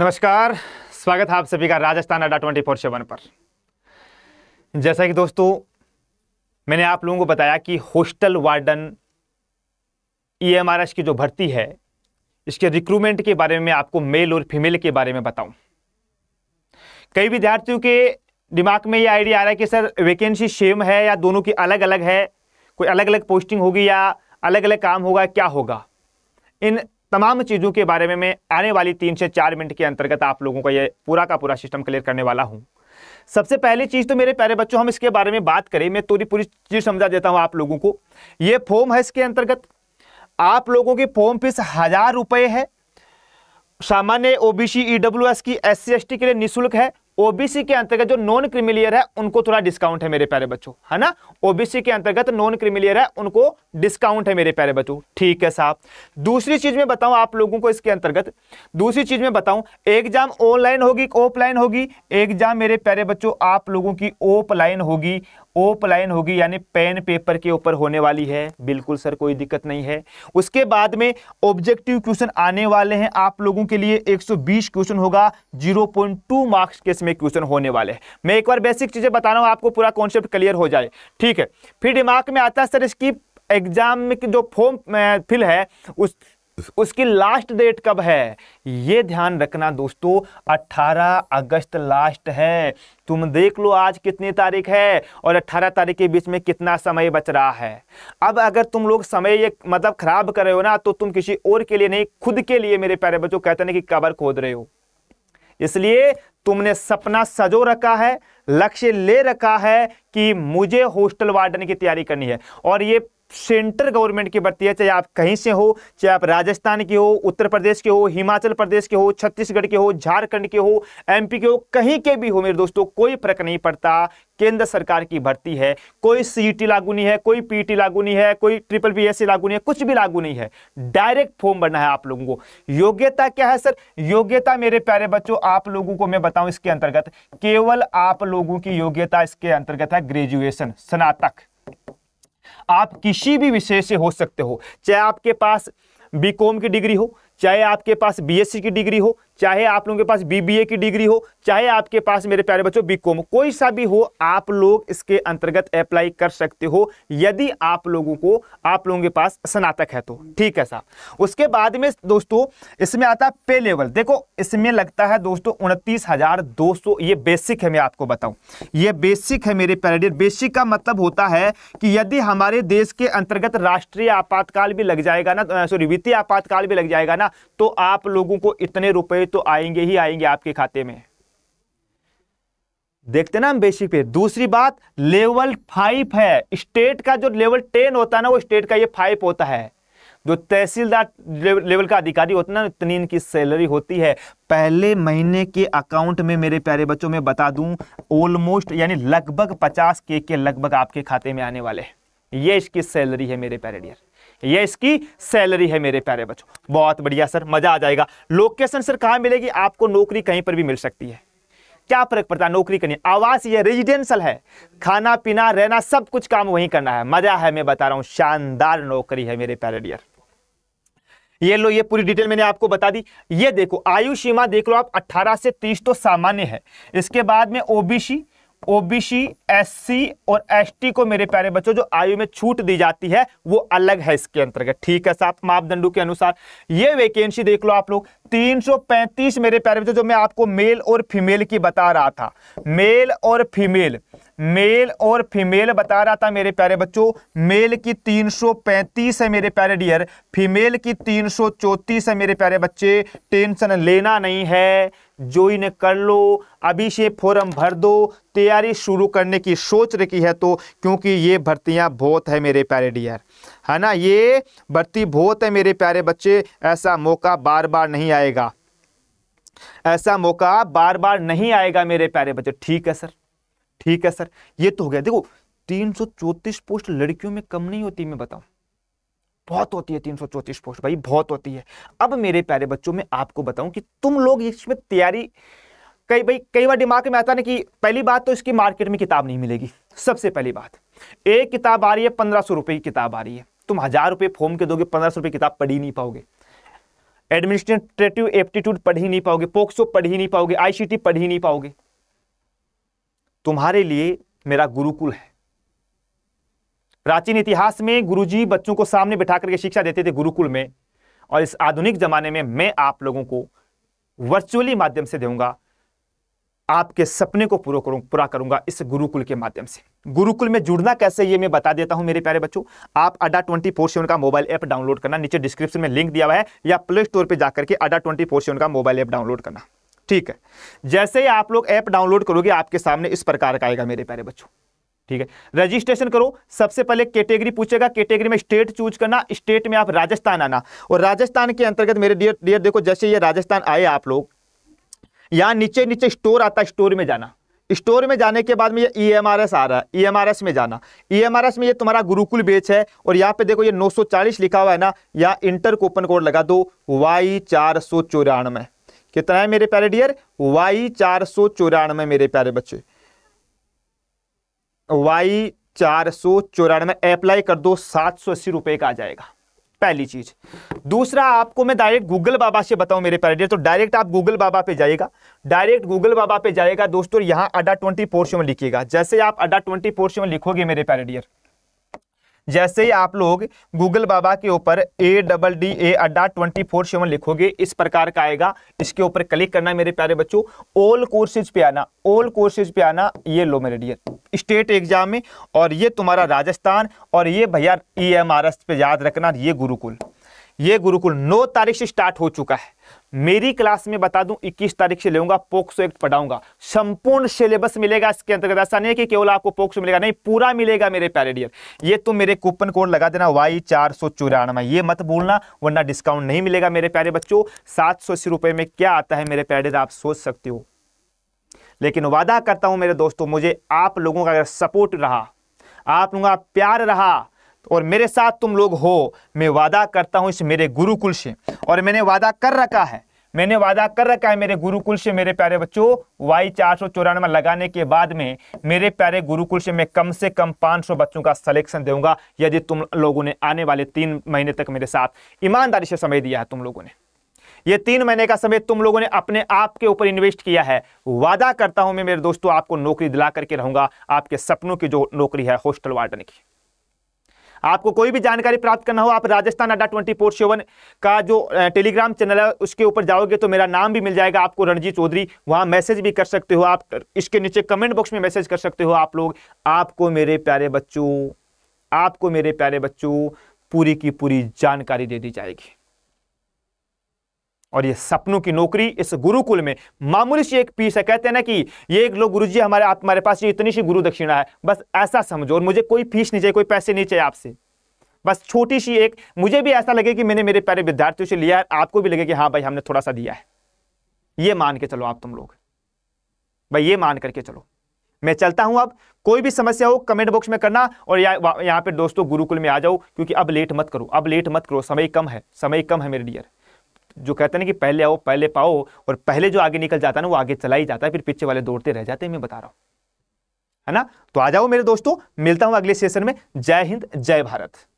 नमस्कार स्वागत है आप सभी का राजस्थान अड्डा ट्वेंटी फोर सेवन पर जैसा कि दोस्तों मैंने आप लोगों को बताया कि हॉस्टल वार्डन ईएमआरएस e की जो भर्ती है इसके रिक्रूटमेंट के बारे में आपको मेल और फीमेल के बारे में बताऊं कई विद्यार्थियों के दिमाग में ये आइडिया आ रहा है कि सर वैकेंसी सेम है या दोनों की अलग अलग है कोई अलग अलग पोस्टिंग होगी या अलग अलग काम होगा क्या होगा इन तमाम चीज़ों के बारे में मैं आने वाली तीन से चार मिनट के अंतर्गत आप लोगों का ये पूरा का पूरा सिस्टम क्लियर करने वाला हूं सबसे पहली चीज़ तो मेरे प्यारे बच्चों हम इसके बारे में बात करें मैं थोड़ी पूरी चीज़ समझा देता हूं आप लोगों को ये फॉर्म है इसके अंतर्गत आप लोगों की फॉर्म फीस हज़ार रुपए है सामान्य ओबीसी ईडब्ल्यूएस e की एस सी के लिए निःशुल्क है ओबीसी के अंतर्गत जो नॉन क्रिमिलियर है उनको थोड़ा डिस्काउंट है मेरे प्यारे बच्चों है ना ओबीसी के अंतर्गत नॉन क्रिमिलियर है उनको डिस्काउंट है मेरे प्यारे बच्चों ठीक है साहब दूसरी चीज में बताऊं आप लोगों को इसके अंतर्गत दूसरी चीज में बताऊं एग्जाम ऑनलाइन होगी ऑफलाइन होगी एग्जाम मेरे प्यारे बच्चों आप लोगों की ऑफलाइन होगी ऑफलाइन होगी यानी पेन पेपर के ऊपर होने वाली है बिल्कुल सर कोई दिक्कत नहीं है उसके बाद में ऑब्जेक्टिव क्वेश्चन आने वाले हैं आप लोगों के लिए 120 क्वेश्चन होगा 0.2 मार्क्स के इसमें में क्वेश्चन होने वाले हैं मैं एक बार बेसिक चीज़ें बता रहा हूँ आपको पूरा कॉन्सेप्ट क्लियर हो जाए ठीक है फिर दिमाग में आता है सर इसकी एग्जाम में जो फॉर्म फिल है उस उसकी लास्ट डेट कब है ये ध्यान रखना दोस्तों 18 अगस्त लास्ट है तुम देख लो आज कितनी तारीख है और 18 तारीख के बीच में कितना समय बच रहा है अब अगर तुम लोग समय ये मतलब खराब कर रहे हो ना तो तुम किसी और के लिए नहीं खुद के लिए मेरे प्यारे बच्चों कहते ना कि कबर खोद रहे हो इसलिए तुमने सपना सजो रखा है लक्ष्य ले रखा है कि मुझे हॉस्टल वार्डन की तैयारी करनी है और ये सेंटर गवर्नमेंट की भर्ती है चाहे आप कहीं से हो चाहे आप राजस्थान के हो उत्तर प्रदेश के हो हिमाचल प्रदेश के हो छत्तीसगढ़ के हो झारखंड के हो एमपी के हो कहीं के भी हो मेरे दोस्तों कोई फर्क नहीं पड़ता केंद्र सरकार की भर्ती है कोई सीईटी लागू नहीं है कोई पीटी लागू नहीं है कोई ट्रिपल बीएससी लागू नहीं है कुछ भी लागू नहीं है डायरेक्ट फॉर्म भरना है आप लोगों को योग्यता क्या है सर योग्यता मेरे प्यारे बच्चों आप लोगों को मैं बताऊं इसके अंतर्गत केवल आप लोगों की योग्यता इसके अंतर्गत है ग्रेजुएशन स्नातक आप किसी भी विषय से हो सकते हो चाहे आपके पास बीकॉम की डिग्री हो चाहे आपके पास बीएससी की डिग्री हो चाहे आप लोगों के पास बीबीए की डिग्री हो चाहे आपके पास मेरे प्यारे बच्चों बीकॉम कोई सा भी हो आप लोग इसके अंतर्गत अप्लाई कर सकते हो यदि आप लोगों को आप लोगों के पास स्नातक है तो ठीक है साहब उसके बाद में दोस्तों इसमें आता है पे लेवल देखो इसमें लगता है दोस्तों उनतीस हजार दो सौ ये बेसिक है मैं आपको बताऊं ये बेसिक है मेरे पैरेडियर बेसिक का मतलब होता है कि यदि हमारे देश के अंतर्गत राष्ट्रीय आपातकाल भी लग जाएगा ना सॉरी वित्तीय आपातकाल भी लग जाएगा ना तो आप लोगों को इतने रुपए तो आएंगे ही आएंगे आपके खाते में देखते ना हम बेसिक पे दूसरी बात लेवल फाइव है स्टेट का जो लेवल टेन होता है ना वो स्टेट का ये फाइव होता है जो तहसीलदार लेवल का अधिकारी होता है ना इतनी इनकी सैलरी होती है पहले महीने के अकाउंट में मेरे प्यारे बच्चों में बता दूं ऑलमोस्ट यानी लगभग पचास के के लगभग आपके खाते में आने वाले ये इसकी सैलरी है मेरे प्यारे डियर ये इसकी सैलरी है मेरे प्यारे बच्चों बहुत बढ़िया सर मज़ा आ जाएगा लोकेशन सर कहाँ मिलेगी आपको नौकरी कहीं पर भी मिल सकती है क्या फर्क पड़ता है नौकरी करनी आवास ये रेजिडेंशियल है खाना पीना रहना सब कुछ काम वहीं करना है मज़ा है मैं बता रहा हूँ शानदार नौकरी है मेरे प्यारे डियर ये लो ये पूरी डिटेल मैंने आपको बता दी ये देखो आयु सीमा देख लो आप 18 से 30 तो सामान्य है इसके बाद में ओबीसी ओबीसी एससी और एसटी को मेरे प्यारे बच्चों जो आयु में छूट दी जाती है वो अलग है इसके अंतर्गत ठीक है साहब मापदंडों के अनुसार ये वैकेंसी देख लो आप लोग 335 मेरे प्यारे बच्चों जो मैं आपको मेल और फीमेल की बता रहा था मेल और फीमेल मेल और फीमेल बता रहा था मेरे प्यारे बच्चों मेल की 335 है मेरे प्यारे डियर फीमेल की 334 है मेरे प्यारे बच्चे टेंशन लेना नहीं है जो इन्हें कर लो अभी से फॉर्म भर दो तैयारी शुरू करने की सोच रखी है तो क्योंकि ये भर्तियां बहुत है मेरे प्यारे डियर है ना ये भर्ती बहुत है मेरे प्यारे बच्चे ऐसा मौका बार बार नहीं आएगा ऐसा मौका बार बार नहीं आएगा मेरे प्यारे बच्चे ठीक है सर ठीक है सर ये तो हो गया देखो तीन पोस्ट लड़कियों में कम नहीं होती मैं बताऊँ बहुत होती है तीन पोस्ट भाई बहुत होती है अब मेरे प्यारे बच्चों में आपको बताऊं कि तुम लोग इसमें तैयारी कई भाई कई बार दिमाग में आता ना कि पहली बात तो इसकी मार्केट में किताब नहीं मिलेगी सबसे पहली बात एक किताब आ रही है पंद्रह सौ रुपये की किताब आ रही है तुम हजार रुपये फॉर्म के दोगे पंद्रह सौ रुपये किताब पढ़ ही नहीं पाओगे एडमिनिस्ट्रेटिव एप्टीट्यूड पढ़ ही नहीं पाओगे पोक्सो पढ़ ही नहीं पाओगे आईसीटी पढ़ ही नहीं पाओगे तुम्हारे लिए मेरा गुरुकुल है प्राचीन इतिहास में गुरुजी बच्चों को सामने बिठा करके शिक्षा देते थे गुरुकुल में और इस आधुनिक जमाने में मैं आप लोगों को वर्चुअली माध्यम से दूंगा आपके सपने को पूरा करूं पूरा करूंगा इस गुरुकुल के माध्यम से गुरुकुल में जुड़ना कैसे ये मैं बता देता हूं मेरे प्यारे बच्चों आप अडा ट्वेंटी फोर सेवन का मोबाइल ऐप डाउनलोड करना नीचे डिस्क्रिप्शन में लिंक दिया हुआ है या प्ले स्टोर पर जाकर के अडा ट्वेंटी फोर सेवन का मोबाइल ऐप डाउनलोड करना ठीक है जैसे ही आप लोग ऐप डाउनलोड करोगे आपके सामने इस प्रकार का आएगा मेरे प्यारे बच्चों ठीक है रजिस्ट्रेशन करो सबसे पहले कैटेगरी पूछेगा कैटेगरी में स्टेट चूज करना स्टेट में आप राजस्थान आना और राजस्थान के अंतर्गत मेरे डियर डियर देखो जैसे ये राजस्थान आए आप लोग यहाँ नीचे नीचे स्टोर आता स्टोर में जाना स्टोर में जाने के बाद में ये ई e आ रहा है ई e में जाना ई e में ये तुम्हारा गुरुकुल बेच है और यहाँ पे देखो ये 940 लिखा हुआ है ना यहाँ इंटर कोपन कोड लगा दो वाई चार सौ चौरानवे कितना है मेरे प्यारे डियर वाई चार सौ चौरानवे मेरे प्यारे बच्चे वाई चार सौ चौरानवे अप्लाई कर दो सात सौ अस्सी रुपए का आ जाएगा पहली चीज दूसरा आपको मैं डायरेक्ट गूगल बाबा से बताऊं मेरे पैरेडियर तो डायरेक्ट आप गूगल बाबा पे जाएगा डायरेक्ट गूगल बाबा पे जाएगा दोस्तों यहां अड्डा ट्वेंटी फोर सेवन लिखिएगा जैसे आप अड्डा ट्वेंटी फोर सेवन लिखोगे मेरे पैरेडियर जैसे ही आप लोग गूगल बाबा के ऊपर ए डबल डी ए अड्डा ट्वेंटी फोर सेवन लिखोगे इस प्रकार का आएगा इसके ऊपर क्लिक करना मेरे प्यारे बच्चों ओल कोर्सेज पे आना ओल कोर्सेज पे आना ये लो मेरे डियर स्टेट एग्जाम में और ये तुम्हारा राजस्थान और ये भैया ई एम आर एस पे याद रखना ये गुरुकुल ये गुरुकुल नौ तारीख से स्टार्ट हो चुका है मेरी क्लास में बता दूं 21 तारीख से लेगा पोक्सो एक्ट पढ़ाऊंगा संपूर्ण सिलेबस मिलेगा इसके अंतर्गत ऐसा नहीं है कि केवल आपको पोक्सो मिलेगा नहीं पूरा मिलेगा मेरे प्यारे डियर ये तुम मेरे कूपन कोड लगा देना वाई चार सौ चौरानवे ये मत भूलना वरना डिस्काउंट नहीं मिलेगा मेरे प्यारे बच्चों सात सौ अस्सी रुपये में क्या आता है मेरे प्यारे आप सोच सकते हो लेकिन वादा करता हूँ मेरे दोस्तों मुझे आप लोगों का अगर सपोर्ट रहा आप लोगों का प्यार रहा और मेरे साथ तुम लोग हो मैं वादा करता हूँ इस मेरे गुरुकुल से और मैंने वादा कर रखा है मैंने वादा कर रखा है मेरे गुरुकुल से मेरे प्यारे बच्चों वाई चार सौ चौरानवे लगाने के बाद में मेरे प्यारे गुरुकुल से मैं कम से कम 500 बच्चों का सिलेक्शन दूंगा यदि तुम लोगों ने आने वाले तीन महीने तक मेरे साथ ईमानदारी से समय दिया है तुम लोगों ने ये तीन महीने का समय तुम लोगों ने अपने आप के ऊपर इन्वेस्ट किया है वादा करता हूं मैं मेरे दोस्तों आपको नौकरी दिला करके रहूंगा आपके सपनों की जो नौकरी है हॉस्टल वार्डन की आपको कोई भी जानकारी प्राप्त करना हो आप राजस्थान अड्डा ट्वेंटी फोर सेवन का जो टेलीग्राम चैनल है उसके ऊपर जाओगे तो मेरा नाम भी मिल जाएगा आपको रणजीत चौधरी वहां मैसेज भी कर सकते हो आप इसके नीचे कमेंट बॉक्स में मैसेज कर सकते हो आप लोग आपको मेरे प्यारे बच्चों आपको मेरे प्यारे बच्चों पूरी की पूरी जानकारी दे दी जाएगी और ये सपनों की नौकरी इस गुरुकुल में मामूली सी एक पीस है कहते हैं ना कि ये एक लोग गुरु जी हमारे हमारे पास ये इतनी सी गुरु दक्षिणा है बस ऐसा समझो और मुझे कोई फीस नहीं चाहिए कोई पैसे नहीं चाहिए आपसे बस छोटी सी एक मुझे भी ऐसा लगे कि मैंने मेरे प्यारे विद्यार्थियों से लिया है आपको भी लगे कि हाँ भाई हमने थोड़ा सा दिया है ये मान के चलो आप तुम लोग भाई ये मान करके चलो मैं चलता हूं अब कोई भी समस्या हो कमेंट बॉक्स में करना और यहाँ पे दोस्तों गुरुकुल में आ जाओ क्योंकि अब लेट मत करो अब लेट मत करो समय कम है समय कम है मेरे डियर जो कहते हैं ना कि पहले आओ पहले पाओ और पहले जो आगे निकल जाता है ना वो आगे चला ही जाता है फिर पीछे वाले दौड़ते रह जाते हैं मैं बता रहा हूं है ना तो आ जाओ मेरे दोस्तों मिलता हूं अगले सेशन में जय हिंद जय भारत